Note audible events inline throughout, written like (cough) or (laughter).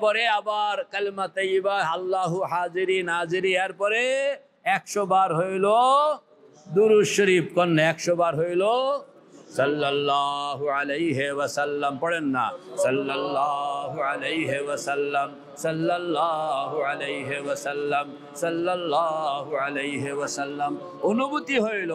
এরপরে আবার কালমা তাইবা আল্লাহু হাজিরি নাজিরি এরপরে একশো বার হইল দুরুজ শরীফ কন্যা একশো বার হইল ওয়াসাল্লাম পড়েন না ওয়াসাল্লাম ওয়াসাল্লাম ওয়াসাল্লাম অনুভূতি হইল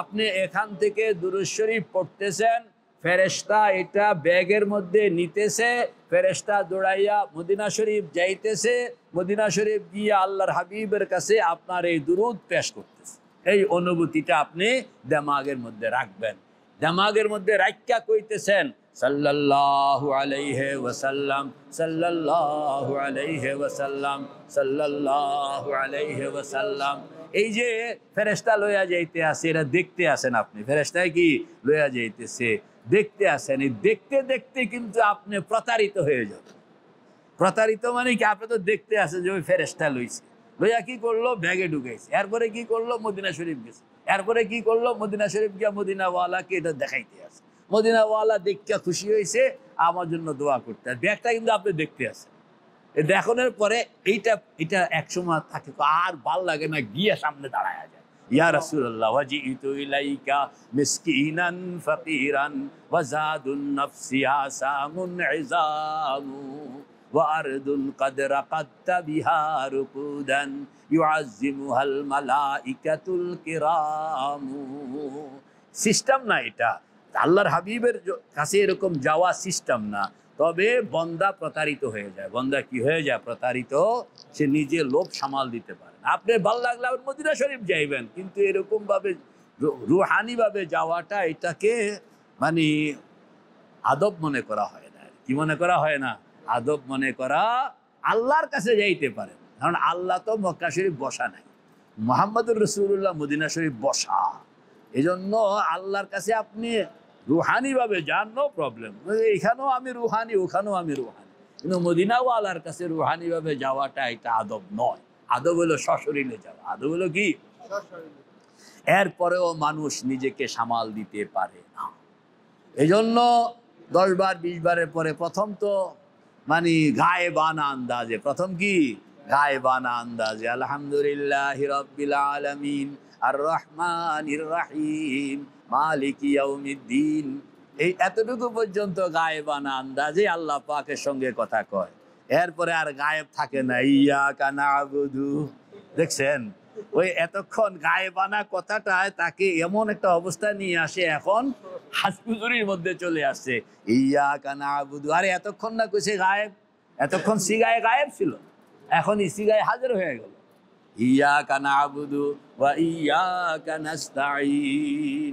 আপনি এখান থেকে দুরুজ শরীফ পড়তেছেন ফেরেস্তা এটা ব্যাগের মধ্যে নিতেছে ফেরেস্তা দৌড়াইয়া মদিনা শরীফ যাইতেছে মদিনা শরীফ গিয়ে আল্লাহর হাবিবের কাছে আপনার এই দুরুদ পেশ করতেছে এই অনুভূতিটা আপনি দেমাগের মধ্যে রাখবেন দেমাগের মধ্যে রাখা কইতেছেন সাল্লাল্লাহু আলাইহে ওয়াসাল্লাম সাল্লাল্লাহু আলাইহে ওয়াসাল্লাম সাল্লাল্লাহু আলাইহে ওয়াসাল্লাম এই যে ফেরেস্তা লইয়া যাইতে আছে এটা দেখতে আসেন আপনি ফেরেস্তায় কি লইয়া যাইতেছে দেখতে আসেন এই দেখতে দেখতে কিন্তু আপনি প্রতারিত হয়ে যান প্রতারিত মানে কি আপনি তো দেখতে আসেন যে ওই ফেরেস্তা লইছে লইয়া কি করলো ব্যাগে ঢুকেছে এরপরে কি করলো মদিনা শরীফ গেছে এরপরে কি করলো মদিনা শরীফ গিয়া মদিনাওয়ালাকে এটা দেখাইতে আসে মদিনাওয়ালা দেখতে খুশি হয়েছে আমার জন্য দোয়া করতে আর ব্যাগটা কিন্তু আপনি দেখতে আসেন দেখানোর পরে এইটা এটা একসময় থাকে আর ভাল লাগে না গিয়ে সামনে দাঁড়ায় আছে يا آه. رسول الله وجئت إليك مسكينا فقيرا وزاد النفس عسام عزام وأرض قد رقدت بها ركودا يعزمها الملائكة الكرام سيستم نايتا الله আল্লাহর كسيركم جوا سيستم যাওয়া তবে বন্দা প্রতারিত হয়ে যায় বন্দা কি হয়ে যায় প্রতারিত সে নিজে লোভ সামাল দিতে পারে আপনি ভাল লাগলে আপনি মদিনা শরীফ যাইবেন কিন্তু এরকমভাবে রুহানিভাবে যাওয়াটা এটাকে মানে আদব মনে করা হয় না কি মনে করা হয় না আদব মনে করা আল্লাহর কাছে যাইতে পারে কারণ আল্লাহ তো মক্কা শরীফ বসা নাই মোহাম্মদুর রসুল্লাহ মদিনা শরীফ বসা এজন্য আল্লাহর কাছে আপনি রুহানিভাবে যান নো প্রবলেম এখানেও আমি রুহানি ওখানেও আমি রুহানি কিন্তু মদিনাওয়ালার কাছে রুহানিভাবে যাওয়াটা এটা আদব নয় আদব হলো সশরীরে যাওয়া আদব হলো কি এরপরেও মানুষ নিজেকে সামাল দিতে পারে না এই জন্য দশবার বিশ বারের পরে প্রথম তো মানে গায়ে বানা আন্দাজে প্রথম কি গায়ে বানা আন্দাজে আলহামদুলিল্লাহ হিরবিল আর রহমান মালিকি ইয়াউমিদ্দিন এই এতটুকু পর্যন্ত গায়েবানা আন্দাজে আল্লাহ পাকের সঙ্গে কথা কয় এরপরে আর গায়েব থাকে না ইয়া কানা আবুধু দেখছেন ওই এতক্ষণ গায়েবানা কথাটায় তাকে এমন একটা অবস্থা নিয়ে আসে এখন হাসপুজুরির মধ্যে চলে আসছে ইয়া কানা আবুধু আরে এতক্ষণ না কইছে গায়েব এতক্ষণ সিগায় গায়েব ছিল এখন গায়ে হাজির হয়ে গেল ইয়া কানা আবুদু বা ইয়া কানাস্তাইন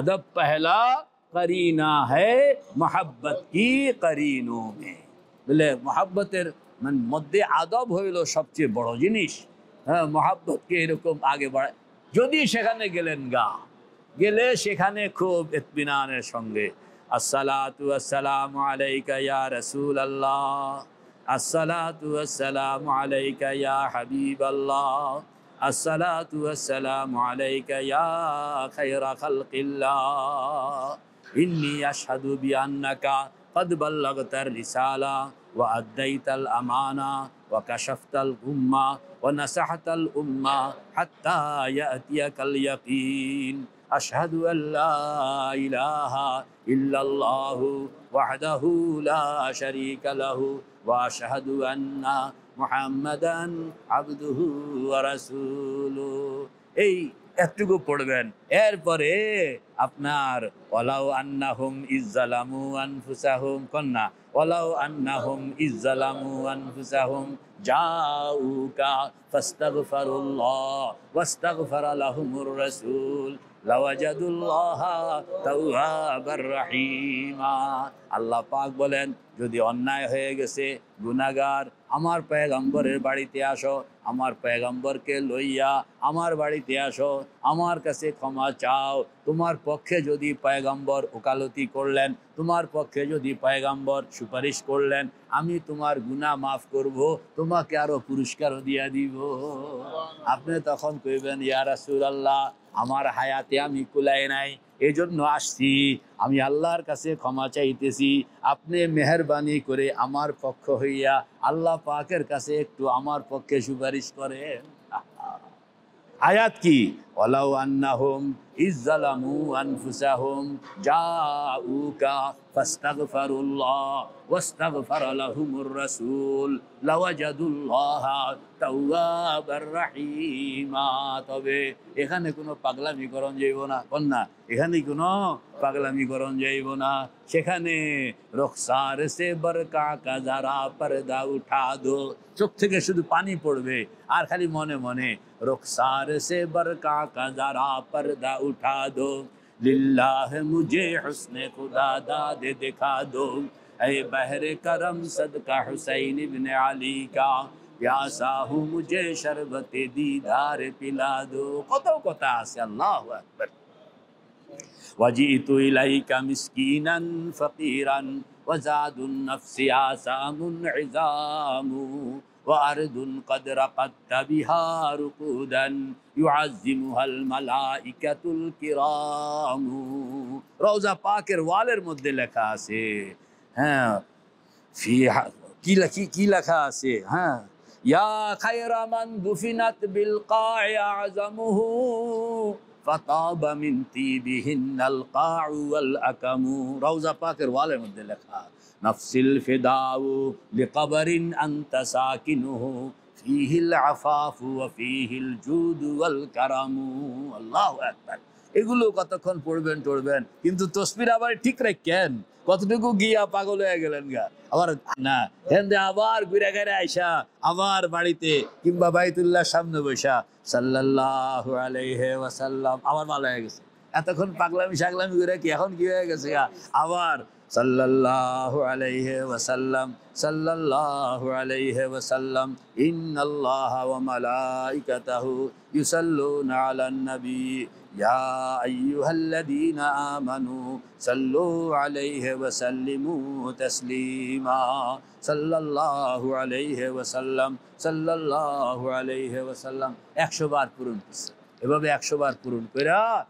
ادب پہلا کرینہ ہے محبت کی کرینوں میں بلے محبت مدد ادب ہو محبت کے رکم آگے بڑھائے جدی گا گلے شکھانے خوب اطمینان سنگے علیکہ یا رسول اللہ یا حبیب اللہ الصلاة والسلام عليك يا خير خلق الله إني أشهد بأنك قد بلغت الرسالة وأديت الأمانة وكشفت الأمة ونصحت الأمة حتى يأتيك اليقين أشهد أن لا إله إلا الله وحده لا شريك له وأشهد أن মোহাম্মদান আবদুহু রাসুলু এই এতটুকু পড়বেন এরপরে আপনার ওলাউ আন্নাহুম ইজ্জালামু আনফুসাহুম কন্যা ওলাউ আন্নাহুম ইজ্জালামু আনফুসাহুম যাউকা ফাস্তাগফারুল্লাহ ওয়াস্তাগফারা লাহুমুর রাসূল আল্লাহ পাক বলেন যদি অন্যায় হয়ে গেছে গুনাগার আমার পয়গম্বরের বাড়িতে আসো আমার পয়গম্বরকে লইয়া আমার বাড়িতে আসো আমার কাছে ক্ষমা চাও তোমার পক্ষে যদি পয়গম্বর ওকালতি করলেন তোমার পক্ষে যদি পয়গম্বর সুপারিশ করলেন আমি তোমার গুণা মাফ করব তোমাকে আরও পুরস্কারও দিয়া দিব আপনি তখন কইবেন ইয়ারাসুল আল্লাহ আমার হায়াতে আমি কুলাই নাই এজন্য আসছি আমি আল্লাহর কাছে ক্ষমা চাইতেছি আপনি মেহরবানি করে আমার পক্ষ হইয়া আল্লাহ পাকের কাছে একটু আমার পক্ষে সুপারিশ করেন আয়াত (laughs) কি ওলাউ আন্না হোম ইজালামু আনফুসাহুম জাউকা ফাস্তাগফিরুল্লাহ ওয়াস্তাগফার লাহুমুর রাসূল লাওয়াজাদুল্লাহ তাওয়াবার রাহিমা তবে এখানে কোনো পাগলামি করণ যাইব না কন্যা এখানে কোনো পাগলামি করণ যাইব না সেখানে রক্সার সে বরকা কাজারা পর্দা উঠা দো চোখ থেকে শুধু পানি পড়বে আর খালি মনে মনে রক্সার সে বরকা কাজারা পর্দা اٹھا دو للہ مجھے حسن خدا داد دکھا دو اے بحر کرم صدقہ حسین ابن علی کا پیاسا ہوں مجھے شربت دیدار پلا دو قطو قطع سے اللہ اکبر وجیت الیک مسکینا فقیرا وزاد النفس آسام عظامو وأرض قد رقدت بها رقودا يعزمها الملائكة الكرام روزا باكر والر مدد لكا سي في كي لكي كي لكا سي ها يا خير من دفنت بالقاع أعظمه فطاب من طيبهن القاع والأكم روزة فاكر والي مدلخا نفس الفداء لقبر أنت ساكنه فيه العفاف وفيه الجود والكرم الله أكبر এগুলো কতক্ষণ পড়বেন টড়বেন কিন্তু তসবির আবার ঠিক রাখেন কতটুকু গিয়া পাগল হয়ে গেলেন গা আবার না হেন আবার ঘুরে ঘেরে আইসা আবার বাড়িতে কিংবা বাইতুল্লাহ সামনে বৈশা সাল্লাহ আলাইহে ওয়াসাল্লাম আবার ভালো হয়ে গেছে এতক্ষণ পাগলামি সাগলামি করে কি এখন কি হয়ে গেছে আবার সাল্লাল্লাহু আলাইহি ওয়াসাল্লাম সাল্লাল্লাহু আলাইহি ওয়াসাল্লাম ইন্নাল্লাহা ওয়া মালাইকাতাহু ইউসাল্লুনা আলান নবী ইয়া আইয়ুহাল্লাযীনা আমানু সাল্লু আলাইহি ওয়া সাল্লিমু তাসলিমা সাল্লাল্লাহু আলাইহি ওয়াসাল্লাম সাল্লাল্লাহু আলাইহি ওয়াসাল্লাম 100 বার পূরণ করছে এভাবে 100 বার পূরণ কইরা